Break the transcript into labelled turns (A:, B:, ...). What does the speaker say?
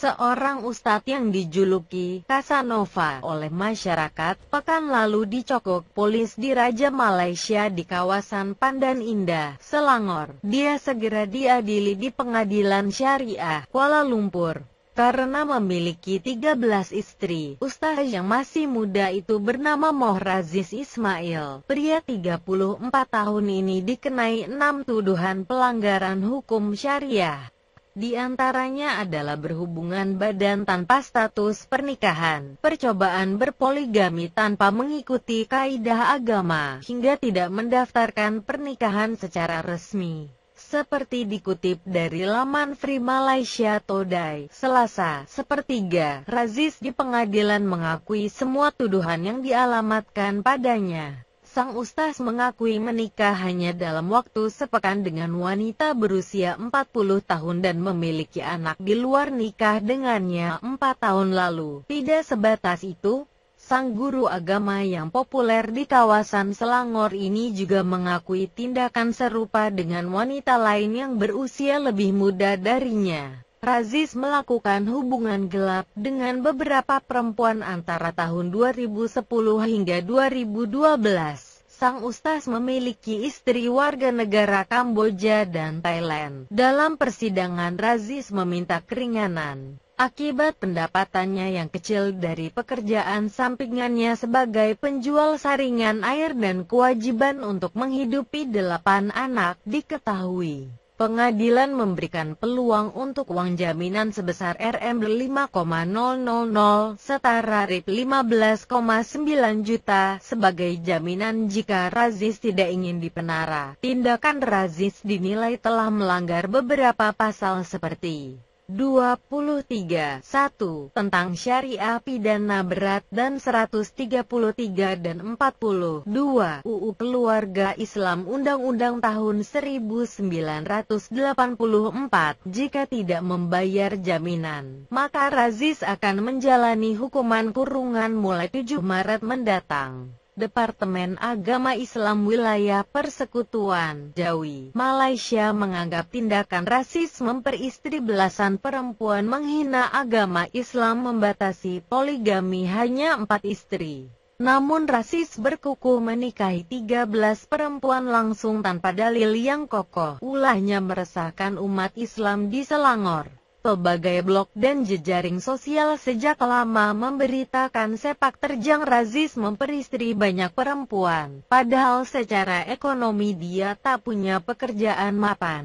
A: Seorang ustadz yang dijuluki Casanova oleh masyarakat, pekan lalu dicokok polis di Raja Malaysia di kawasan Pandan Indah, Selangor. Dia segera diadili di pengadilan syariah, Kuala Lumpur. Karena memiliki 13 istri, ustaz yang masih muda itu bernama Mohraziz Ismail. Pria 34 tahun ini dikenai 6 tuduhan pelanggaran hukum syariah. Di antaranya adalah berhubungan badan tanpa status pernikahan, percobaan berpoligami tanpa mengikuti kaidah agama, hingga tidak mendaftarkan pernikahan secara resmi. Seperti dikutip dari laman Free Malaysia Today, Selasa, sepertiga, Razis di pengadilan mengakui semua tuduhan yang dialamatkan padanya. Sang Ustaz mengakui menikah hanya dalam waktu sepekan dengan wanita berusia 40 tahun dan memiliki anak di luar nikah dengannya 4 tahun lalu. Tidak sebatas itu, sang guru agama yang populer di kawasan Selangor ini juga mengakui tindakan serupa dengan wanita lain yang berusia lebih muda darinya. Razis melakukan hubungan gelap dengan beberapa perempuan antara tahun 2010 hingga 2012. Sang ustaz memiliki istri warga negara Kamboja dan Thailand. Dalam persidangan Razis meminta keringanan akibat pendapatannya yang kecil dari pekerjaan sampingannya sebagai penjual saringan air dan kewajiban untuk menghidupi delapan anak diketahui. Pengadilan memberikan peluang untuk uang jaminan sebesar RM 5,000 setara RIP 15,9 juta sebagai jaminan jika Razis tidak ingin dipenara. Tindakan Razis dinilai telah melanggar beberapa pasal seperti 23, 1 tentang syariah pidana berat dan 133 dan 42 UU Keluarga Islam Undang-Undang tahun 1984 jika tidak membayar jaminan maka Razis akan menjalani hukuman kurungan mulai 7 Maret mendatang. Departemen Agama Islam Wilayah Persekutuan Jawi, Malaysia menganggap tindakan rasis memperistri belasan perempuan menghina agama Islam membatasi poligami hanya empat istri. Namun rasis berkuku menikahi 13 perempuan langsung tanpa dalil yang kokoh. Ulahnya meresahkan umat Islam di Selangor. Pelbagai blog dan jejaring sosial sejak lama memberitakan sepak terjang Razis memperistri banyak perempuan, padahal secara ekonomi dia tak punya pekerjaan mapan.